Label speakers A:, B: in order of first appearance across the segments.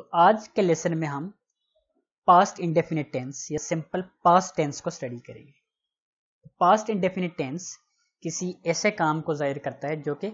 A: तो आज के लेसन में हम पास्ट इंडेफिनिट टेंस या सिंपल पास्ट टेंस को स्टडी करेंगे पास्ट इंडेफिनिट टेंस किसी ऐसे काम को जाहिर करता है जो कि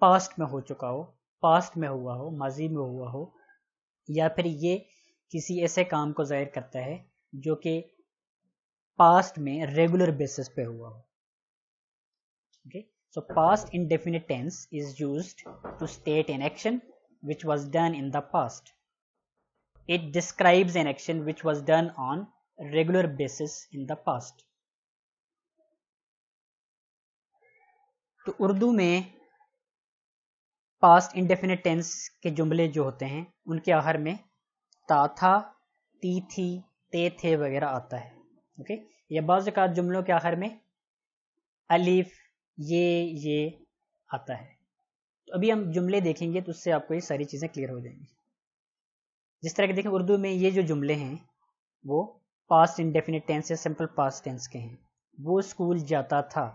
A: पास्ट में हो चुका हो पास्ट में हुआ हो माजी में हुआ हो या फिर ये किसी ऐसे काम को जाहिर करता है जो कि पास्ट में रेगुलर बेसिस पे हुआ हो okay so past indefinite tense is used to state an action which was done in the past It describes an action which was done on regular basis in the past. तो उर्दू में past indefinite tense के जुमले जो होते हैं उनके आखिर में ता था ती थी ते थे वगैरह आता है ओके या बाज़ जुमलों के आखिर में अलीफ ये ये आता है तो अभी हम जुमले देखेंगे तो उससे आपको ये सारी चीज़ें क्लियर हो जाएंगी जिस तरह के देखें उर्दू में ये जो जुमले हैं वो पास्ट इंडेफिनिट टेंस या सिंपल पास्ट टेंस के हैं वो स्कूल जाता था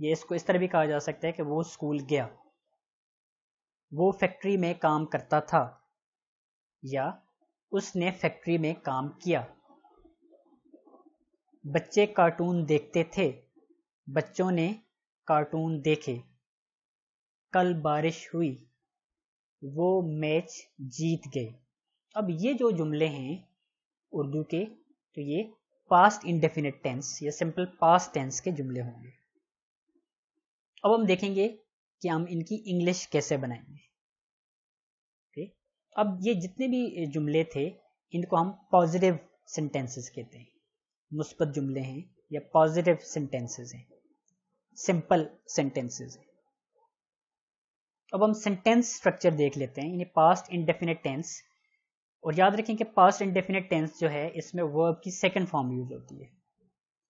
A: ये इसको इस तरह भी कहा जा सकता है कि वो स्कूल गया वो फैक्ट्री में काम करता था या उसने फैक्ट्री में काम किया बच्चे कार्टून देखते थे बच्चों ने कार्टून देखे कल बारिश हुई वो मैच जीत गए अब ये जो जुमले हैं उर्दू के तो ये पास्ट इनडेफिनेट टेंस या सिंपल पास्ट टेंस के जुमले होंगे अब हम देखेंगे कि हम इनकी इंग्लिश कैसे बनाएंगे ओके अब ये जितने भी जुमले थे इनको हम पॉजिटिव सेंटेंसेस कहते हैं मुस्बत जुमले हैं या पॉजिटिव सेंटेंसेस हैं सिंपल सेंटेंसेस हैं अब हम सेंटेंस स्ट्रक्चर देख लेते हैं इन्हें पास्ट इंडेफिनेट टेंस और याद रखें कि पास्ट इंडेफिनेट टेंस जो है इसमें वर्ब की सेकेंड फॉर्म यूज होती है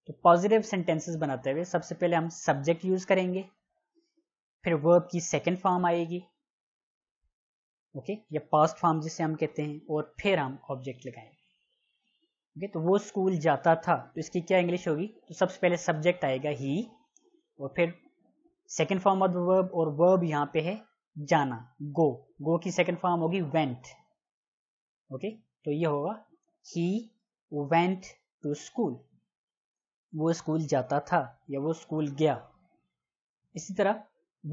A: तो पॉजिटिव सेंटेंसेस बनाते हुए सबसे पहले हम सब्जेक्ट यूज करेंगे फिर वर्ब की सेकेंड फॉर्म आएगी ओके या पास्ट फॉर्म जिसे हम कहते हैं और फिर हम ऑब्जेक्ट लगाएंगे ओके तो वो स्कूल जाता था तो इसकी क्या इंग्लिश होगी तो सबसे पहले सब्जेक्ट आएगा ही और फिर सेकेंड फॉर्म ऑफ वर्ब और वर्ब यहाँ पे है जाना गो गो की सेकेंड फॉर्म होगी वेंट ओके तो ये होगा ही वेंट टू स्कूल वो स्कूल जाता था या वो स्कूल गया इसी तरह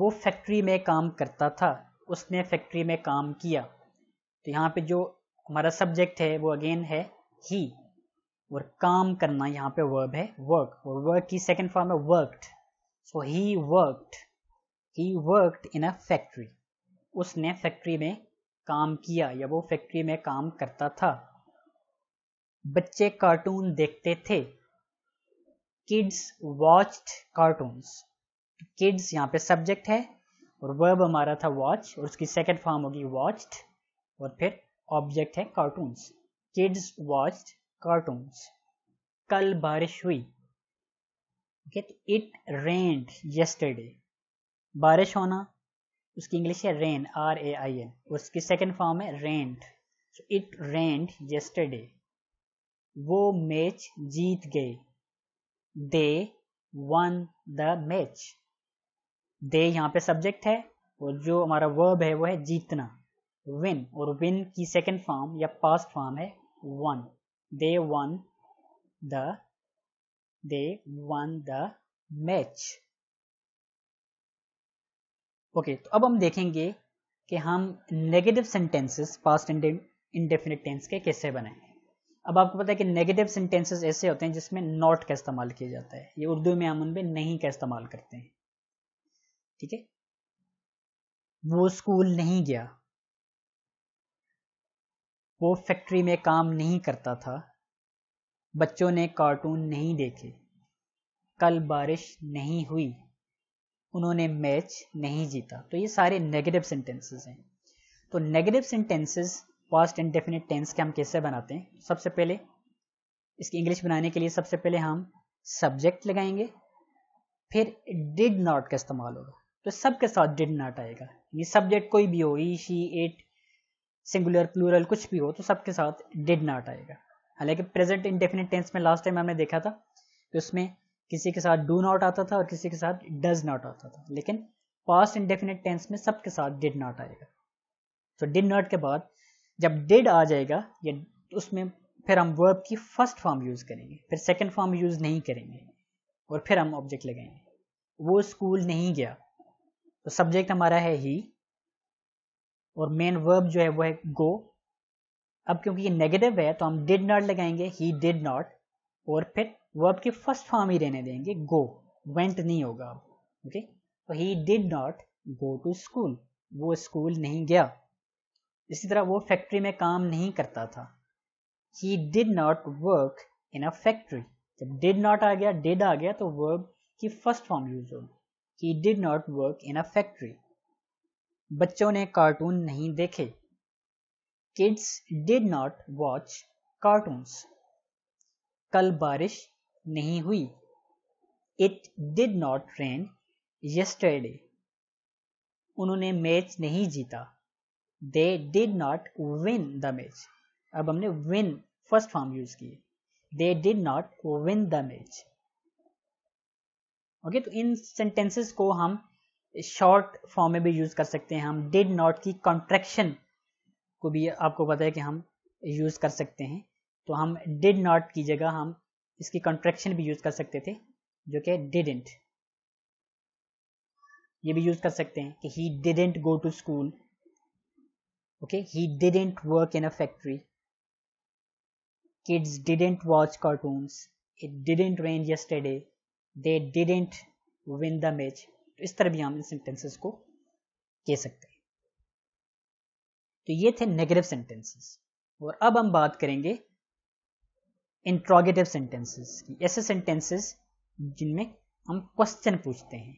A: वो फैक्ट्री में काम करता था उसने फैक्ट्री में काम किया तो यहाँ पे जो हमारा सब्जेक्ट है वो अगेन है ही और काम करना यहाँ पे वर्ब है वर्क और वर्क की सेकंड फॉर्म है worked so he worked he worked in a factory उसने फैक्ट्री में काम किया या वो फैक्ट्री में काम करता था बच्चे कार्टून देखते थे किड्स वॉच्ड कार्टून्स किड्स यहाँ पे सब्जेक्ट है और वर्ब हमारा था वॉच और उसकी सेकेंड फॉर्म होगी वॉच्ड और फिर ऑब्जेक्ट है कार्टून्स किड्स वॉच्ड कार्टून्स कल बारिश हुई इट रेंड यस्टरडे बारिश होना इसकी इंग्लिश है rain R A I N और इसकी सेकेंड फॉर्म है रेंट इट रेंट जेस्टरडे वो मैच जीत गए दे वन द मैच दे यहाँ पे सब्जेक्ट है और जो हमारा वर्ब है वो है जीतना विन और विन की सेकेंड फॉर्म या पास्ट फॉर्म है won they won the they won the match okay तो अब हम देखेंगे कि हम negative sentences past indefinite tense के कैसे बनाए अब आपको पता है कि नेगेटिव सेंटेंसेस ऐसे होते हैं जिसमें नॉट का इस्तेमाल किया जाता है ये उर्दू में हम उनमें नहीं का इस्तेमाल करते हैं ठीक है वो स्कूल नहीं गया वो फैक्ट्री में काम नहीं करता था बच्चों ने कार्टून नहीं देखे कल बारिश नहीं हुई उन्होंने मैच नहीं जीता तो ये सारे नेगेटिव सेंटेंसेस हैं तो negative sentences past indefinite tense के हम कैसे बनाते हैं सबसे पहले इसकी इंग्लिश बनाने के लिए सबसे पहले हम सब्जेक्ट लगाएंगे फिर डिड नॉट का इस्तेमाल होगा तो सब के साथ डिड नॉट आएगा ये सब्जेक्ट कोई भी हो he she it singular plural कुछ भी हो तो सबके साथ डिड नॉट आएगा हालांकि प्रेजेंट इंडेफिनिट टेंस में लास्ट टाइम हमने देखा था कि उसमें किसी के साथ डू नॉट आता था और किसी के साथ डज नॉट आता था लेकिन पास्ट इंडेफिनिट टेंस में सबके साथ डिड नॉट आएगा तो डिड नॉट के बाद जब डिड आ जाएगा या उसमें फिर हम वर्ब की फर्स्ट फॉर्म यूज़ करेंगे फिर सेकेंड फॉर्म यूज़ नहीं करेंगे और फिर हम ऑब्जेक्ट लगाएंगे वो स्कूल नहीं गया तो सब्जेक्ट हमारा है ही और मेन वर्ब जो है वो है गो अब क्योंकि ये नेगेटिव है तो हम डिड नॉट लगाएंगे ही डिड नॉट और फिर वो आपके फर्स्ट फॉर्म ही रहने देंगे गो वेंट नहीं होगा ओके तो he did not go to school वो स्कूल नहीं गया इसी तरह वो फैक्ट्री में काम नहीं करता था he did not work in a factory जब डिड नॉट आ गया डिड आ गया तो वर्ब की फर्स्ट फॉर्म यूज होगी he did not work in a factory बच्चों ने कार्टून नहीं देखे kids did not watch cartoon कल बारिश नहीं हुई it did not rain yesterday उन्होंने मैच नहीं जीता they did not win the match अब हमने विन फर्स्ट फॉर्म यूज की they did not win the match okay तो इन सेंटेंसेस को हम शॉर्ट फॉर्म में भी यूज कर सकते हैं हम डिड नॉट की कॉन्ट्रेक्शन को भी आपको पता है कि हम यूज कर सकते हैं तो हम डिड नॉट की जगह हम इसकी कंट्रेक्शन भी यूज कर सकते थे जो कि डिडेंट ये भी यूज कर सकते हैं कि he didn't go to school okay he didn't work in a factory kids didn't watch cartoons it didn't rain yesterday they didn't win the match तो इस तरह भी हम इन सेंटेंसेस को कह सकते हैं तो ये थे नेगेटिव सेंटेंसेस और अब हम बात करेंगे इंट्रोगेटिव सेंटेंसेस ऐसे सेंटेंसेस जिनमें हम क्वेश्चन पूछते हैं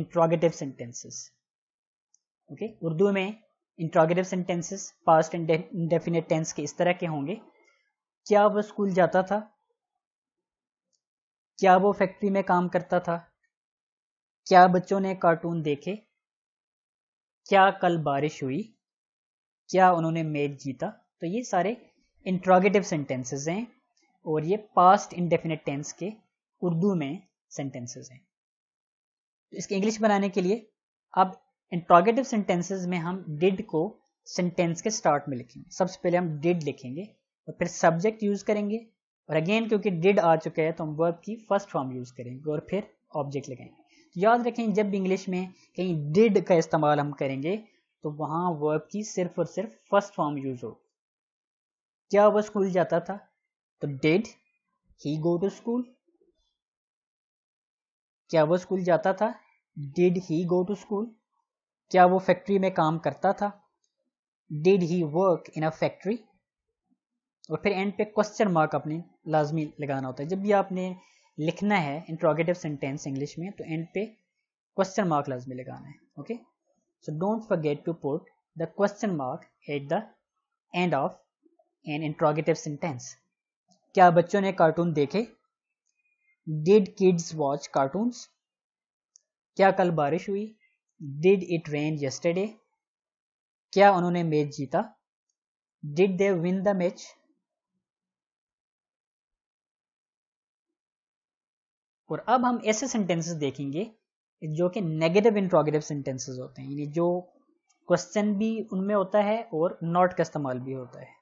A: इंट्रोगेटिव सेंटेंसेस ओके उर्दू में interrogative sentences past indefinite tense के इस तरह के होंगे क्या वो स्कूल जाता था क्या वो फैक्ट्री में काम करता था क्या बच्चों ने कार्टून देखे क्या कल बारिश हुई क्या उन्होंने मैच जीता तो ये सारे इंट्रोगेटिव सेंटेंसेस हैं और ये पास्ट इंडेफिनेट टेंस के उर्दू में सेंटेंसेस हैं तो इसके इंग्लिश बनाने के लिए अब इंट्रोगेटिव सेंटेंसेस में हम डिड को सेंटेंस के स्टार्ट में लिखेंगे सबसे पहले हम डिड लिखेंगे और फिर सब्जेक्ट यूज करेंगे और अगेन क्योंकि डिड आ चुका है तो हम वर्ब की फर्स्ट फॉर्म यूज करेंगे और फिर ऑब्जेक्ट लगाएंगे तो याद रखें जब इंग्लिश में कहीं डिड का इस्तेमाल हम करेंगे तो वहां वर्ब की सिर्फ और सिर्फ फर्स्ट फॉर्म यूज होगी क्या वह स्कूल जाता था तो did he go to school क्या वो स्कूल जाता था did he go to school क्या वो फैक्ट्री में काम करता था did he work in a factory और फिर एंड पे क्वेश्चन मार्क अपने लाजमी लगाना होता है जब भी आपने लिखना है इंट्रोगेटिव सेंटेंस इंग्लिश में तो एंड पे क्वेश्चन मार्क लाजमी लगाना है okay so don't forget to put the question mark at the end of an interrogative sentence क्या बच्चों ने कार्टून देखे डिड किड्स वॉच कार्टून क्या कल बारिश हुई डिड इट रेन यस्टरडे क्या उन्होंने मैच जीता did they win the match और अब हम ऐसे सेंटेंसेस देखेंगे जो कि नेगेटिव इंट्रोगेटिव सेंटेंसेस होते हैं यानी जो क्वेश्चन भी उनमें होता है और नॉट का इस्तेमाल भी होता है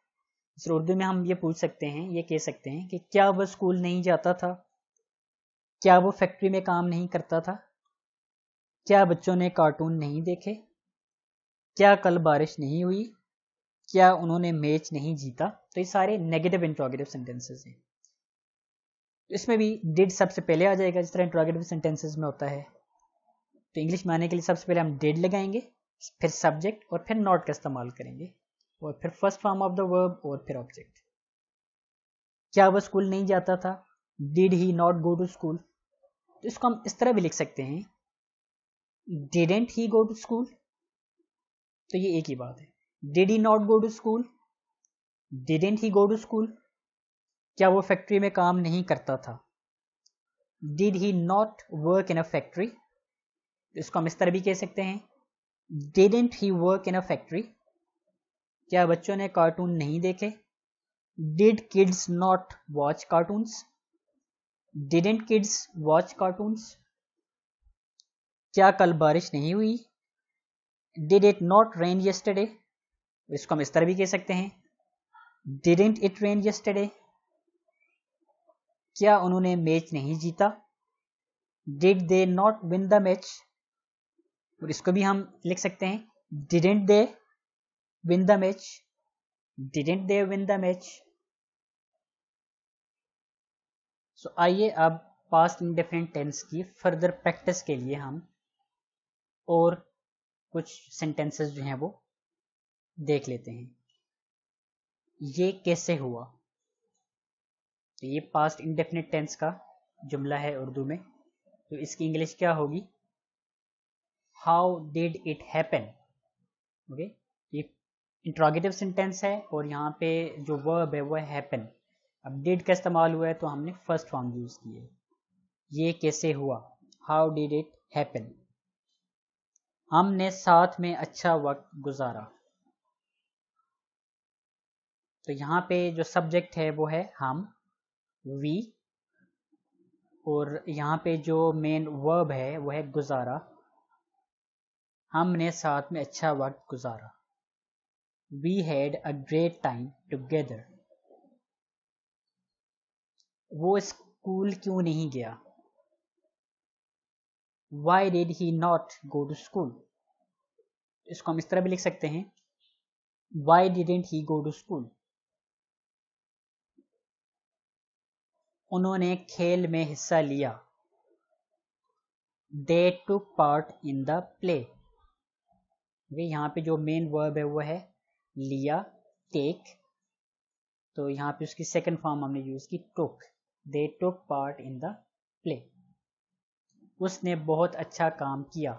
A: सर उर्दू में हम ये पूछ सकते हैं ये कह सकते हैं कि क्या वह स्कूल नहीं जाता था क्या वो फैक्ट्री में काम नहीं करता था क्या बच्चों ने कार्टून नहीं देखे क्या कल बारिश नहीं हुई क्या उन्होंने मैच नहीं जीता तो ये सारे नेगेटिव इंट्रोगेटिव सेंटेंसेस हैं इसमें भी डिड सबसे पहले आ जाएगा जिस तरह इंट्रोगेटिव सेंटेंसेस में होता है तो इंग्लिश में आने के लिए सबसे पहले हम डिड लगाएंगे फिर सब्जेक्ट और फिर नॉट का इस्तेमाल करेंगे और फिर first form of the verb और फिर ऑब्जेक्ट क्या वह स्कूल नहीं जाता था did he not go to school तो इसको हम इस तरह भी लिख सकते हैं didn't he go to school तो ये एक ही बात है did he not go to school didn't he go to school क्या वो फैक्ट्री में काम नहीं करता था did he not work in a factory इसको हम इस तरह भी कह सकते हैं didn't he work in a factory क्या बच्चों ने कार्टून नहीं देखे did kids not watch cartoons didn't kids watch cartoons क्या कल बारिश नहीं हुई did it not rain yesterday इसको हम इस तरह भी कह सकते हैं डिडेंट इट रेन यस्टरडे क्या उन्होंने मैच नहीं जीता did they not win the match और इसको भी हम लिख सकते हैं didn't they win the match? Didn't they win the match? So so, आइए अब पास्ट इंडिफरेंट टेंस की फर्दर प्रैक्टिस के लिए हम और कुछ सेंटेंसेस जो हैं वो देख लेते हैं ये कैसे हुआ तो ये पास्ट इंडेफिनेट टेंस का जुमला है उर्दू में तो इसकी इंग्लिश क्या होगी how did it happen okay interrogative sentence है और यहाँ पे जो वर्ब है वह हैपन अब डिड का इस्तेमाल हुआ है तो हमने फर्स्ट फॉर्म यूज किए ये कैसे हुआ हाउ डिड इट हैपन हमने साथ में अच्छा वक्त गुजारा तो यहाँ पे जो सब्जेक्ट है वो है हम वी और यहाँ पे जो मेन वर्ब है वो है गुजारा हमने साथ में अच्छा वक्त गुजारा We had a great time together. वो स्कूल क्यों नहीं गया why did he not go to school इसको हम इस तरह भी लिख सकते हैं why didn't he go to school उन्होंने खेल में हिस्सा लिया they took part in the play यहाँ पे जो मेन वर्ब है वो है लिया टेक तो यहाँ पे उसकी सेकंड फॉर्म हमने यूज की took they took part in the play उसने बहुत अच्छा काम किया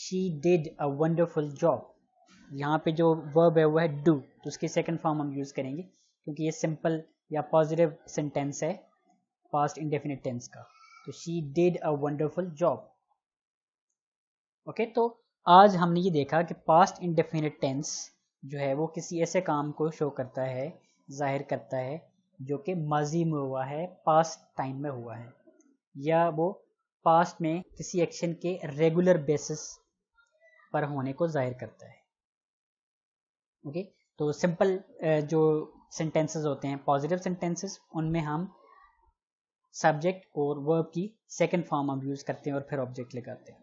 A: she did a wonderful job यहाँ पे जो वर्ब है वो है डू तो उसकी सेकंड फॉर्म हम यूज करेंगे क्योंकि ये सिंपल या पॉजिटिव सेंटेंस है पास्ट इंडेफिनेट टेंस का तो she did a wonderful job okay तो आज हमने ये देखा कि पास्ट इंडेफिनेट टेंस जो है वो किसी ऐसे काम को शो करता है जाहिर करता है जो कि माजी में हुआ है पास्ट टाइम में हुआ है या वो पास्ट में किसी एक्शन के रेगुलर बेसिस पर होने को जाहिर करता है ओके तो सिंपल जो सेंटेंसेस होते हैं पॉजिटिव सेंटेंसेस उनमें हम सब्जेक्ट और वर्ब की सेकंड फॉर्म हम यूज़ करते हैं और फिर ऑब्जेक्ट लगाते हैं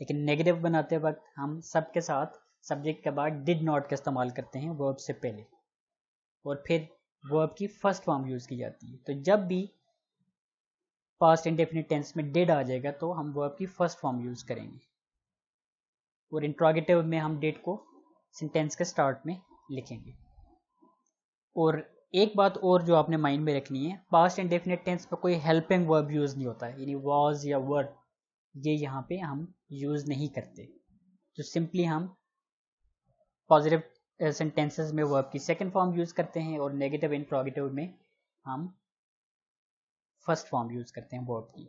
A: लेकिन नेगेटिव बनाते वक्त हम सब के साथ सब्जेक्ट के बाद डिड नॉट का इस्तेमाल करते हैं वर्ब से पहले और फिर वर्ब की फर्स्ट फॉर्म यूज़ की जाती है तो जब भी पास्ट इंडेफिनिट टेंस में डिड आ जाएगा तो हम वर्ब की फर्स्ट फॉर्म यूज़ करेंगे और इंट्रोगेटिव में हम डिड को सेंटेंस के स्टार्ट में लिखेंगे और एक बात और जो आपने माइंड में रखनी है पास्ट इंडेफिनिट टेंस पर कोई हेल्पिंग वर्ब यूज़ नहीं होता यानी वॉज या वर्ड ये यहाँ पे हम यूज़ नहीं करते तो सिंपली हम पॉजिटिव सेंटेंसेस uh, में वर्ब की सेकेंड फॉर्म यूज़ करते हैं और नेगेटिव इंट्रोगेटिव में हम फर्स्ट फॉर्म यूज़ करते हैं वर्ब की